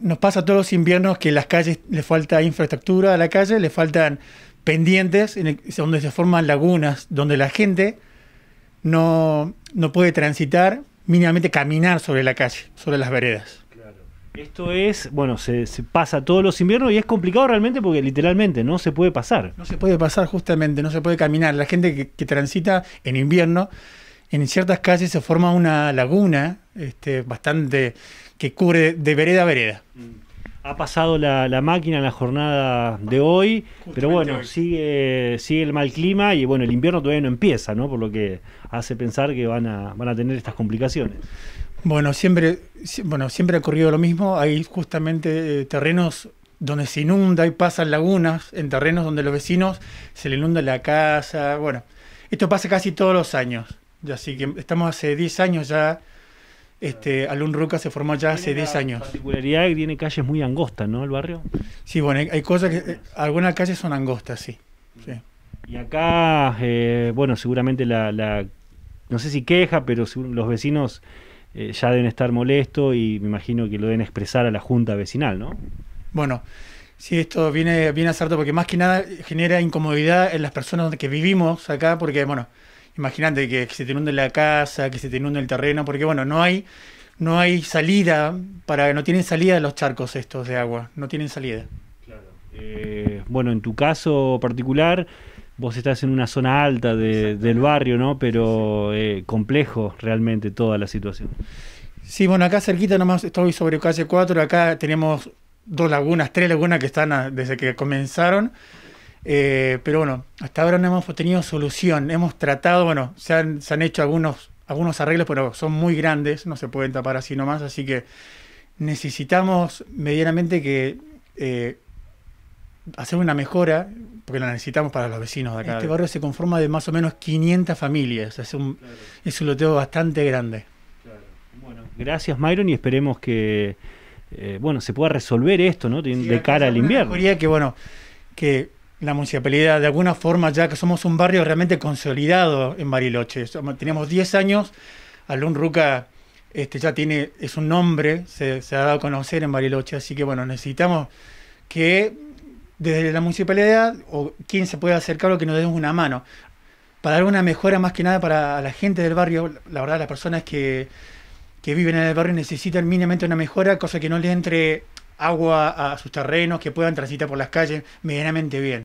Nos pasa todos los inviernos que las calles le falta infraestructura a la calle, le faltan pendientes donde se forman lagunas, donde la gente no, no puede transitar, mínimamente caminar sobre la calle, sobre las veredas. Esto es, bueno, se, pasa todos los inviernos y es complicado realmente porque literalmente no se puede pasar. No se puede pasar justamente, no se puede caminar. La gente que transita en invierno en ciertas calles se forma una laguna este, bastante que cubre de vereda a vereda. Mm. Ha pasado la, máquina en la jornada de hoy, pero bueno, Sigue, sigue el mal clima y bueno, el invierno todavía no empieza, ¿no? Por lo que hace pensar que van a, van a tener estas complicaciones. Bueno, siempre, bueno, siempre ha ocurrido lo mismo. Hay justamente eh, terrenos donde se inunda y pasan lagunas, en terrenos donde los vecinos se le inunda la casa. Bueno, esto pasa casi todos los años. Ya, así que estamos hace 10 años ya. Este, Alun Ruca se formó ya hace 10 años. La particularidad que tiene calles muy angostas, ¿no? El barrio. Sí, bueno, hay, cosas que. Eh, algunas calles son angostas, sí. Y acá, eh, bueno, seguramente la, No sé si queja, pero los vecinos eh, ya deben estar molestos y me imagino que lo deben expresar a la junta vecinal, ¿no? Bueno, sí, esto viene, viene a ser porque más que nada genera incomodidad en las personas que vivimos acá, porque, bueno imagínate que, se te inunde la casa, que se te inunde el terreno, porque bueno, no hay, no hay salida, para, no tienen salida los charcos estos de agua, no tienen salida. Claro. Eh, bueno, en tu caso particular, vos estás en una zona alta del barrio, ¿no? Pero eh, complejo realmente toda la situación. Sí, bueno, acá cerquita nomás estoy sobre calle 4, acá tenemos dos lagunas, tres lagunas que están desde que comenzaron eh, pero bueno, hasta ahora no hemos tenido solución. Hemos tratado, bueno, se han, hecho algunos, algunos arreglos, pero son muy grandes, no se pueden tapar así nomás. Así que necesitamos medianamente que eh, hacer una mejora, porque la necesitamos para los vecinos de acá. Este barrio se conforma de más o menos 500 familias, es un, es un loteo bastante grande. Bueno, gracias Myron y esperemos que eh, bueno, se pueda resolver esto, ¿no? De, cara al invierno. que bueno, que la municipalidad, de alguna forma, ya que somos un barrio realmente consolidado en Bariloche. Tenemos 10 años, Alun Ruca este, ya tiene, es un nombre, se, ha dado a conocer en Bariloche, así que bueno, necesitamos que desde la municipalidad o quien se pueda acercar o que nos demos una mano. Para dar una mejora más que nada para la gente del barrio, la verdad las personas que, que viven en el barrio necesitan mínimamente una mejora, cosa que no le entre agua a sus terrenos, que puedan transitar por las calles medianamente bien.